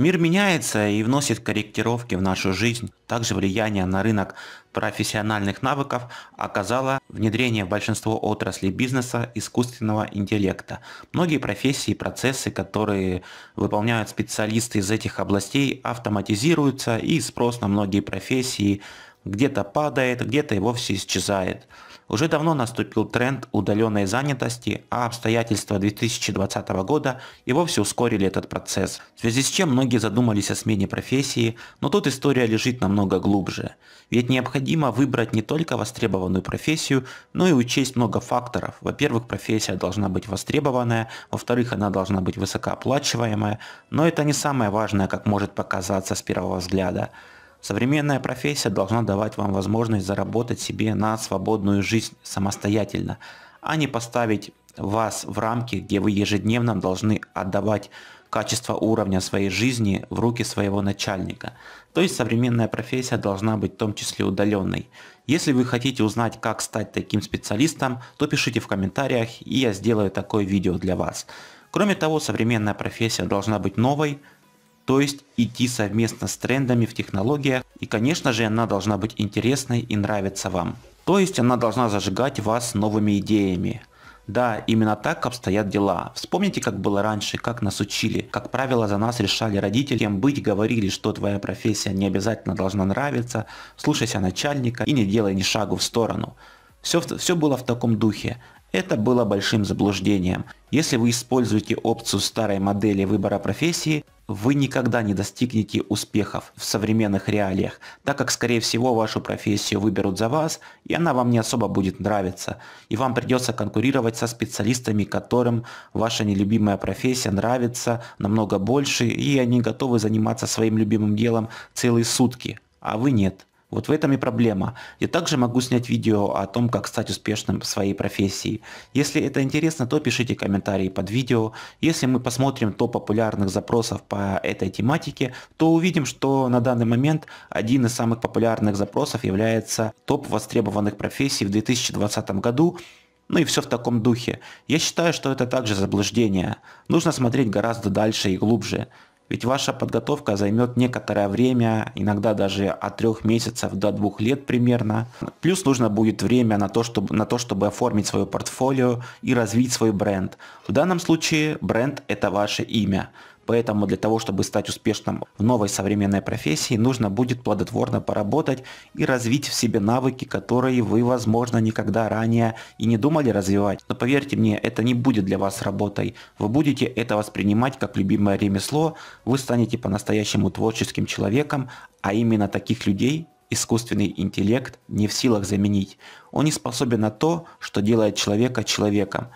Мир меняется и вносит корректировки в нашу жизнь. Также влияние на рынок профессиональных навыков оказало внедрение в большинство отраслей бизнеса искусственного интеллекта. Многие профессии и процессы, которые выполняют специалисты из этих областей, автоматизируются и спрос на многие профессии где-то падает, где-то и вовсе исчезает. Уже давно наступил тренд удаленной занятости, а обстоятельства 2020 года и вовсе ускорили этот процесс, в связи с чем многие задумались о смене профессии, но тут история лежит намного глубже. Ведь необходимо выбрать не только востребованную профессию, но и учесть много факторов. Во-первых, профессия должна быть востребованная, во-вторых, она должна быть высокооплачиваемая, но это не самое важное, как может показаться с первого взгляда. Современная профессия должна давать вам возможность заработать себе на свободную жизнь самостоятельно, а не поставить вас в рамки, где вы ежедневно должны отдавать качество уровня своей жизни в руки своего начальника. То есть современная профессия должна быть в том числе удаленной. Если вы хотите узнать, как стать таким специалистом, то пишите в комментариях, и я сделаю такое видео для вас. Кроме того, современная профессия должна быть новой, то есть идти совместно с трендами в технологиях, и конечно же она должна быть интересной и нравиться вам. То есть она должна зажигать вас новыми идеями. Да, именно так обстоят дела. Вспомните, как было раньше, как нас учили. Как правило, за нас решали родители, кем быть, говорили, что твоя профессия не обязательно должна нравиться, слушайся начальника и не делай ни шагу в сторону. Все, все было в таком духе. Это было большим заблуждением. Если вы используете опцию старой модели выбора профессии, вы никогда не достигнете успехов в современных реалиях, так как, скорее всего, вашу профессию выберут за вас, и она вам не особо будет нравиться, и вам придется конкурировать со специалистами, которым ваша нелюбимая профессия нравится намного больше, и они готовы заниматься своим любимым делом целые сутки, а вы нет. Вот в этом и проблема. Я также могу снять видео о том, как стать успешным в своей профессии. Если это интересно, то пишите комментарии под видео. Если мы посмотрим топ популярных запросов по этой тематике, то увидим, что на данный момент один из самых популярных запросов является топ востребованных профессий в 2020 году, ну и все в таком духе. Я считаю, что это также заблуждение. Нужно смотреть гораздо дальше и глубже. Ведь ваша подготовка займет некоторое время, иногда даже от трех месяцев до двух лет примерно. Плюс нужно будет время на то, чтобы, на то, чтобы оформить свое портфолио и развить свой бренд. В данном случае бренд – это ваше имя. Поэтому для того, чтобы стать успешным в новой современной профессии, нужно будет плодотворно поработать и развить в себе навыки, которые вы, возможно, никогда ранее и не думали развивать. Но поверьте мне, это не будет для вас работой. Вы будете это воспринимать как любимое ремесло, вы станете по-настоящему творческим человеком, а именно таких людей искусственный интеллект не в силах заменить. Он не способен на то, что делает человека человеком.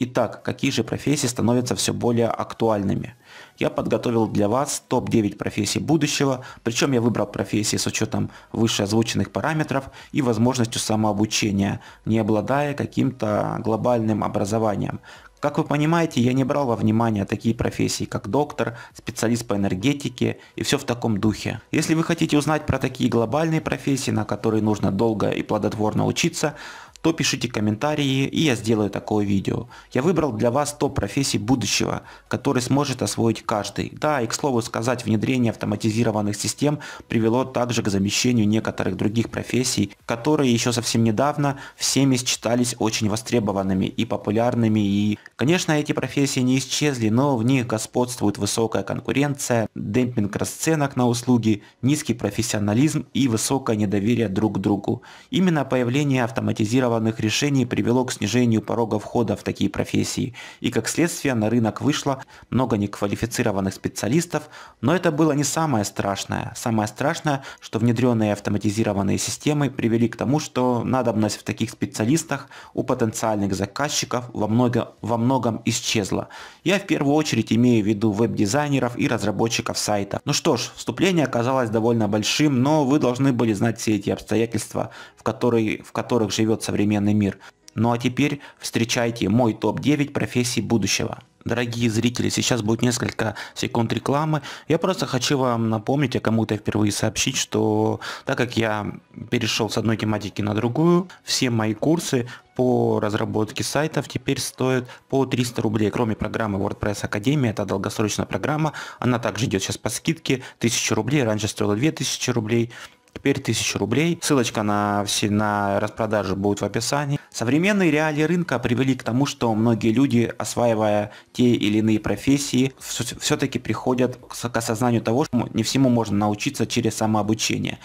Итак, какие же профессии становятся все более актуальными? Я подготовил для вас топ-9 профессий будущего, причем я выбрал профессии с учетом вышеозвученных параметров и возможностью самообучения, не обладая каким-то глобальным образованием. Как вы понимаете, я не брал во внимание такие профессии, как доктор, специалист по энергетике и все в таком духе. Если вы хотите узнать про такие глобальные профессии, на которые нужно долго и плодотворно учиться, то пишите комментарии, и я сделаю такое видео. Я выбрал для вас топ профессий будущего, который сможет освоить каждый. Да, и к слову сказать, внедрение автоматизированных систем привело также к замещению некоторых других профессий, которые еще совсем недавно всеми считались очень востребованными и популярными. И, конечно, эти профессии не исчезли, но в них господствует высокая конкуренция, демпинг расценок на услуги, низкий профессионализм и высокое недоверие друг к другу. Именно появление автоматизированных необоснованных решений привело к снижению порога входа в такие профессии, и как следствие на рынок вышло много неквалифицированных специалистов, но это было не самое страшное. Самое страшное, что внедренные автоматизированные системы привели к тому, что надобность в таких специалистах у потенциальных заказчиков во, много, во многом исчезла. Я в первую очередь имею в виду веб-дизайнеров и разработчиков сайта. Ну что ж, вступление оказалось довольно большим, но вы должны были знать все эти обстоятельства, в, которые, в которых живет современный современный мир. Ну а теперь встречайте мой топ-9 профессий будущего. Дорогие зрители, сейчас будет несколько секунд рекламы. Я просто хочу вам напомнить, а кому-то впервые сообщить, что так как я перешел с одной тематики на другую, все мои курсы по разработке сайтов теперь стоят по 300 рублей. Кроме программы WordPress Academy. это долгосрочная программа, она также идет сейчас по скидке 1000 рублей, раньше стоила 2000 рублей теперь 1000 рублей. Ссылочка на, все, на распродажу будет в описании. Современные реалии рынка привели к тому, что многие люди, осваивая те или иные профессии, все-таки приходят к осознанию того, что не всему можно научиться через самообучение.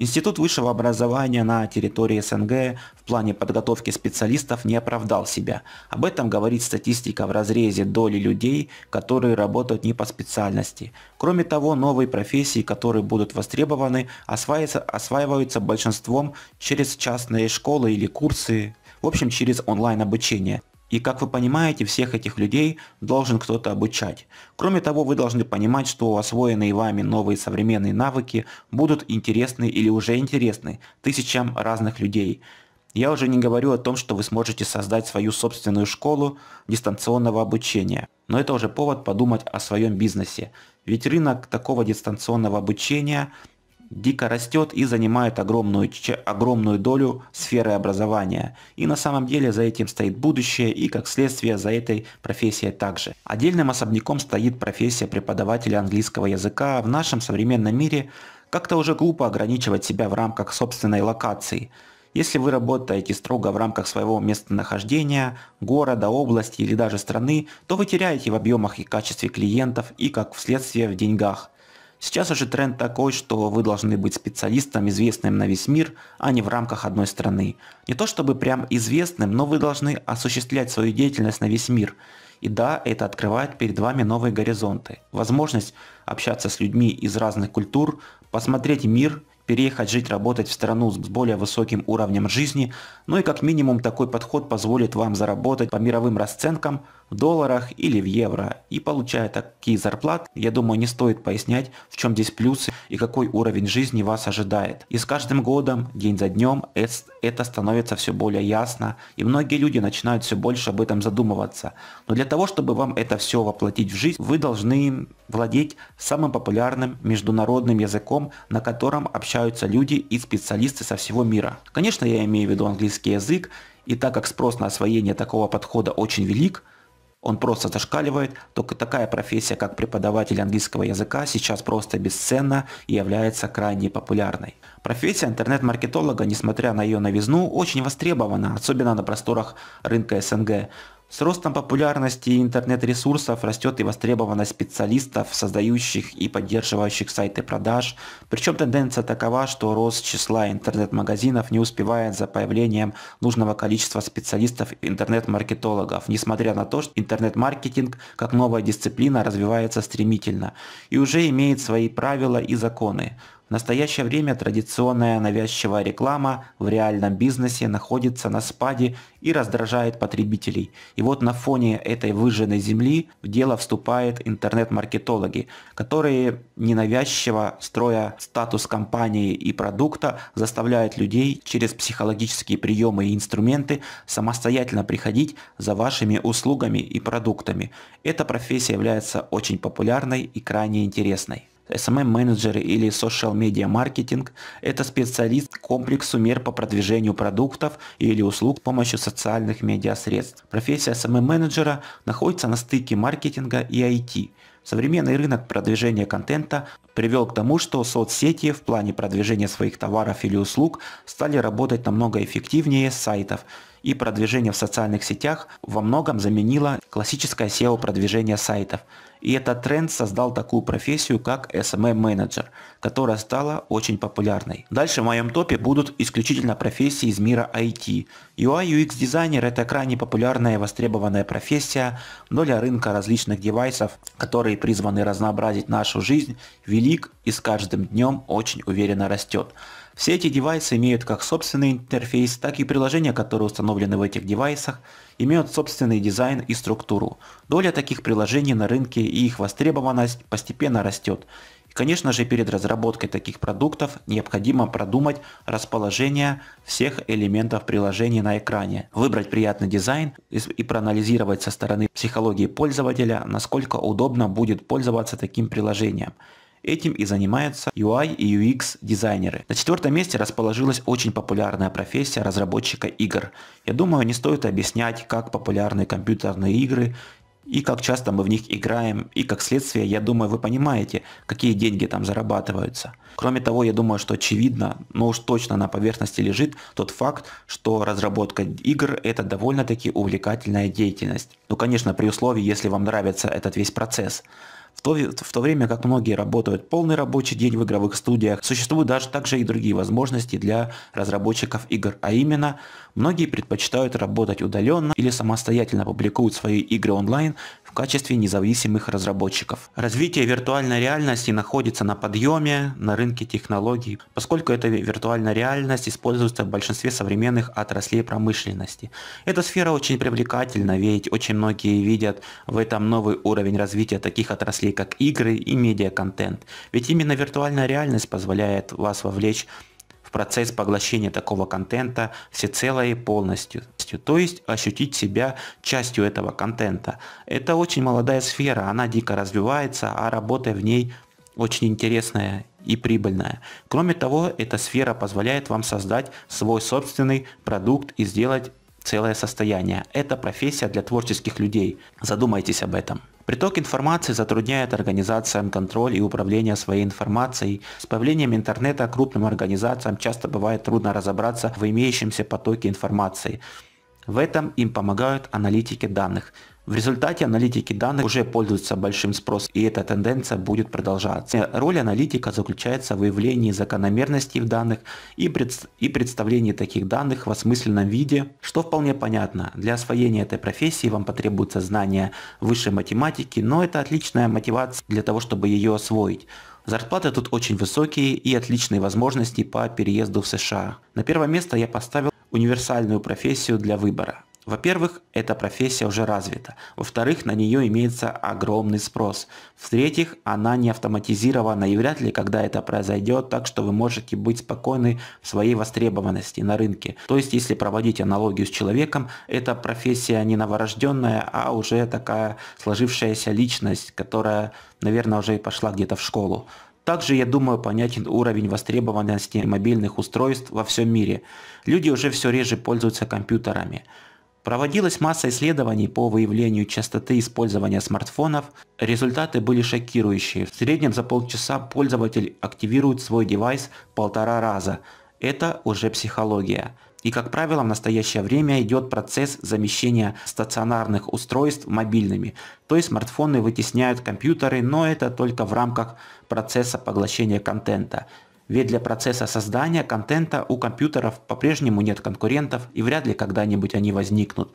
Институт высшего образования на территории СНГ в плане подготовки специалистов не оправдал себя. Об этом говорит статистика в разрезе доли людей, которые работают не по специальности. Кроме того, новые профессии, которые будут востребованы, осваиваются большинством через частные школы или курсы, в общем через онлайн обучение. И как вы понимаете, всех этих людей должен кто-то обучать. Кроме того, вы должны понимать, что освоенные вами новые современные навыки будут интересны или уже интересны тысячам разных людей. Я уже не говорю о том, что вы сможете создать свою собственную школу дистанционного обучения. Но это уже повод подумать о своем бизнесе. Ведь рынок такого дистанционного обучения дико растет и занимает огромную, огромную долю сферы образования. И на самом деле за этим стоит будущее и, как следствие, за этой профессией также. Отдельным особняком стоит профессия преподавателя английского языка а в нашем современном мире как-то уже глупо ограничивать себя в рамках собственной локации. Если вы работаете строго в рамках своего местонахождения, города, области или даже страны, то вы теряете в объемах и качестве клиентов и, как вследствие, в деньгах – Сейчас уже тренд такой, что вы должны быть специалистом, известным на весь мир, а не в рамках одной страны. Не то чтобы прям известным, но вы должны осуществлять свою деятельность на весь мир. И да, это открывает перед вами новые горизонты. Возможность общаться с людьми из разных культур, посмотреть мир, переехать жить, работать в страну с более высоким уровнем жизни. Ну и как минимум такой подход позволит вам заработать по мировым расценкам – в долларах или в евро. И получая такие зарплаты, я думаю, не стоит пояснять, в чем здесь плюсы и какой уровень жизни вас ожидает. И с каждым годом, день за днем, это становится все более ясно, и многие люди начинают все больше об этом задумываться. Но для того, чтобы вам это все воплотить в жизнь, вы должны владеть самым популярным международным языком, на котором общаются люди и специалисты со всего мира. Конечно, я имею в виду английский язык, и так как спрос на освоение такого подхода очень велик, он просто зашкаливает, только такая профессия, как преподаватель английского языка, сейчас просто бесценна и является крайне популярной. Профессия интернет-маркетолога, несмотря на ее новизну, очень востребована, особенно на просторах рынка СНГ. С ростом популярности интернет-ресурсов растет и востребованность специалистов, создающих и поддерживающих сайты продаж, причем тенденция такова, что рост числа интернет-магазинов не успевает за появлением нужного количества специалистов интернет-маркетологов, несмотря на то, что интернет-маркетинг как новая дисциплина развивается стремительно и уже имеет свои правила и законы. В настоящее время традиционная навязчивая реклама в реальном бизнесе находится на спаде и раздражает потребителей. И вот на фоне этой выжженной земли в дело вступают интернет-маркетологи, которые ненавязчиво, строя статус компании и продукта, заставляют людей через психологические приемы и инструменты самостоятельно приходить за вашими услугами и продуктами. Эта профессия является очень популярной и крайне интересной smm эм менеджеры или social media маркетинг – это специалист к комплексу мер по продвижению продуктов или услуг с помощью социальных медиасредств. Профессия SMM-менеджера эм находится на стыке маркетинга и IT. Современный рынок продвижения контента привел к тому, что соцсети в плане продвижения своих товаров или услуг стали работать намного эффективнее сайтов, и продвижение в социальных сетях во многом заменило классическое SEO-продвижение сайтов – и этот тренд создал такую профессию, как SMM-менеджер, эм которая стала очень популярной. Дальше в моем топе будут исключительно профессии из мира IT. UI UX дизайнер это крайне популярная и востребованная профессия, но рынка различных девайсов, которые призваны разнообразить нашу жизнь, велик и с каждым днем очень уверенно растет. Все эти девайсы имеют как собственный интерфейс, так и приложения, которые установлены в этих девайсах, имеют собственный дизайн и структуру. Доля таких приложений на рынке и их востребованность постепенно растет. И, конечно же, перед разработкой таких продуктов необходимо продумать расположение всех элементов приложения на экране, выбрать приятный дизайн и проанализировать со стороны психологии пользователя, насколько удобно будет пользоваться таким приложением. Этим и занимаются UI и UX дизайнеры. На четвертом месте расположилась очень популярная профессия разработчика игр. Я думаю, не стоит объяснять, как популярны компьютерные игры и как часто мы в них играем, и как следствие, я думаю, вы понимаете, какие деньги там зарабатываются. Кроме того, я думаю, что очевидно, но уж точно на поверхности лежит тот факт, что разработка игр – это довольно-таки увлекательная деятельность. Ну, конечно, при условии, если вам нравится этот весь процесс. В то, в то время как многие работают полный рабочий день в игровых студиях, существуют даже также и другие возможности для разработчиков игр, а именно многие предпочитают работать удаленно или самостоятельно публикуют свои игры онлайн в качестве независимых разработчиков. Развитие виртуальной реальности находится на подъеме на рынке технологий, поскольку эта виртуальная реальность используется в большинстве современных отраслей промышленности. Эта сфера очень привлекательна, ведь очень многие видят в этом новый уровень развития таких отраслей, как игры и медиаконтент. Ведь именно виртуальная реальность позволяет вас вовлечь в процесс поглощения такого контента всецело и полностью, то есть ощутить себя частью этого контента. Это очень молодая сфера, она дико развивается, а работа в ней очень интересная и прибыльная. Кроме того, эта сфера позволяет вам создать свой собственный продукт и сделать целое состояние. Это профессия для творческих людей. Задумайтесь об этом. Приток информации затрудняет организациям контроль и управление своей информацией. С появлением интернета крупным организациям часто бывает трудно разобраться в имеющемся потоке информации. В этом им помогают аналитики данных – в результате аналитики данных уже пользуются большим спросом, и эта тенденция будет продолжаться. Роль аналитика заключается в выявлении закономерностей в данных и, пред... и представлении таких данных в осмысленном виде, что вполне понятно. Для освоения этой профессии вам потребуется знание высшей математики, но это отличная мотивация для того, чтобы ее освоить. Зарплаты тут очень высокие и отличные возможности по переезду в США. На первое место я поставил универсальную профессию для выбора. Во-первых, эта профессия уже развита. Во-вторых, на нее имеется огромный спрос. В-третьих, она не автоматизирована и вряд ли когда это произойдет, так что вы можете быть спокойны в своей востребованности на рынке. То есть, если проводить аналогию с человеком, эта профессия не новорожденная, а уже такая сложившаяся личность, которая, наверное, уже и пошла где-то в школу. Также, я думаю, понятен уровень востребованности мобильных устройств во всем мире. Люди уже все реже пользуются компьютерами. Проводилась масса исследований по выявлению частоты использования смартфонов. Результаты были шокирующие. В среднем за полчаса пользователь активирует свой девайс полтора раза. Это уже психология. И, как правило, в настоящее время идет процесс замещения стационарных устройств мобильными. То есть смартфоны вытесняют компьютеры, но это только в рамках процесса поглощения контента. Ведь для процесса создания контента у компьютеров по-прежнему нет конкурентов и вряд ли когда-нибудь они возникнут.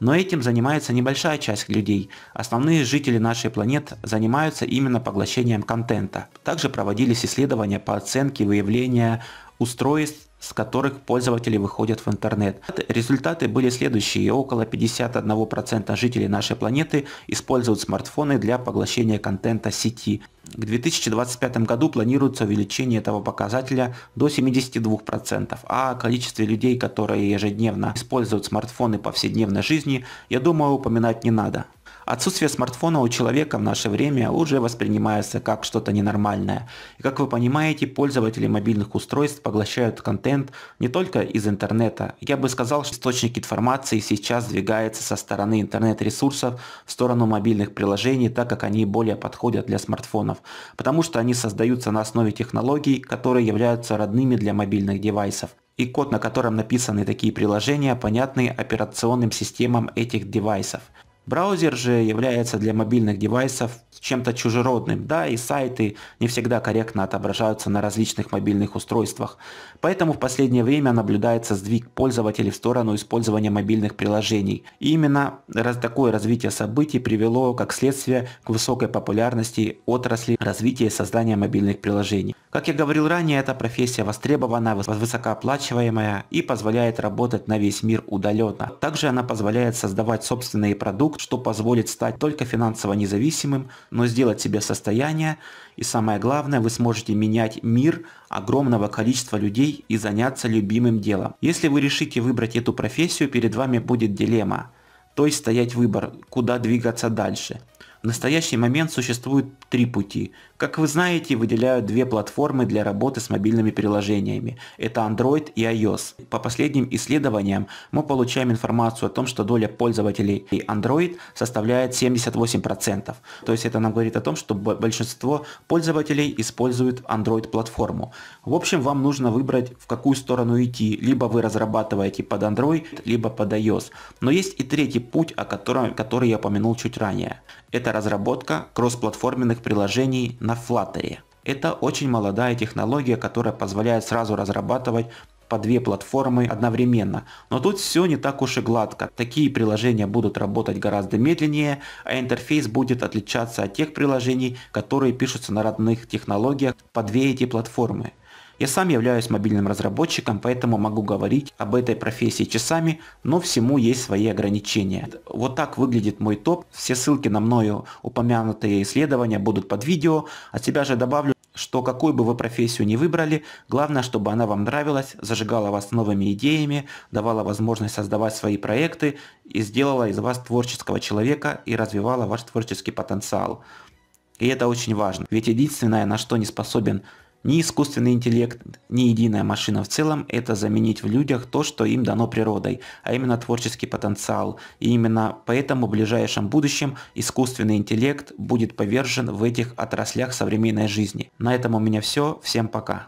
Но этим занимается небольшая часть людей. Основные жители нашей планеты занимаются именно поглощением контента. Также проводились исследования по оценке выявления устройств с которых пользователи выходят в интернет. Результаты были следующие. Около 51% жителей нашей планеты используют смартфоны для поглощения контента сети. К 2025 году планируется увеличение этого показателя до 72%, а о количестве людей, которые ежедневно используют смартфоны в повседневной жизни, я думаю, упоминать не надо. Отсутствие смартфона у человека в наше время уже воспринимается как что-то ненормальное. И как вы понимаете, пользователи мобильных устройств поглощают контент не только из интернета. Я бы сказал, что источник информации сейчас двигается со стороны интернет-ресурсов в сторону мобильных приложений, так как они более подходят для смартфонов, потому что они создаются на основе технологий, которые являются родными для мобильных девайсов и код, на котором написаны такие приложения, понятны операционным системам этих девайсов. Браузер же является для мобильных девайсов чем-то чужеродным, да, и сайты не всегда корректно отображаются на различных мобильных устройствах. Поэтому в последнее время наблюдается сдвиг пользователей в сторону использования мобильных приложений. И именно раз такое развитие событий привело как следствие к высокой популярности отрасли развития и создания мобильных приложений. Как я говорил ранее, эта профессия востребована, высокооплачиваемая и позволяет работать на весь мир удаленно. Также она позволяет создавать собственный продукт, что позволит стать только финансово независимым, но сделать себе состояние. И самое главное, вы сможете менять мир огромного количества людей и заняться любимым делом. Если вы решите выбрать эту профессию, перед вами будет дилемма. То есть стоять выбор, куда двигаться дальше. В настоящий момент существует три пути. Как вы знаете, выделяют две платформы для работы с мобильными приложениями. Это Android и iOS. По последним исследованиям мы получаем информацию о том, что доля пользователей Android составляет 78%. То есть это нам говорит о том, что большинство пользователей используют Android платформу. В общем, вам нужно выбрать, в какую сторону идти. Либо вы разрабатываете под Android, либо под iOS. Но есть и третий путь, о котором, который я упомянул чуть ранее. Это разработка кроссплатформенных приложений на Flutter. Это очень молодая технология, которая позволяет сразу разрабатывать по две платформы одновременно. Но тут все не так уж и гладко. Такие приложения будут работать гораздо медленнее, а интерфейс будет отличаться от тех приложений, которые пишутся на родных технологиях по две эти платформы. Я сам являюсь мобильным разработчиком, поэтому могу говорить об этой профессии часами, но всему есть свои ограничения. Вот так выглядит мой топ. Все ссылки на мною упомянутые исследования будут под видео. От себя же добавлю, что какую бы вы профессию ни выбрали, главное, чтобы она вам нравилась, зажигала вас новыми идеями, давала возможность создавать свои проекты и сделала из вас творческого человека и развивала ваш творческий потенциал. И это очень важно, ведь единственное, на что не способен ни искусственный интеллект, ни единая машина в целом – это заменить в людях то, что им дано природой, а именно творческий потенциал. И именно поэтому в ближайшем будущем искусственный интеллект будет повержен в этих отраслях современной жизни. На этом у меня все. Всем пока.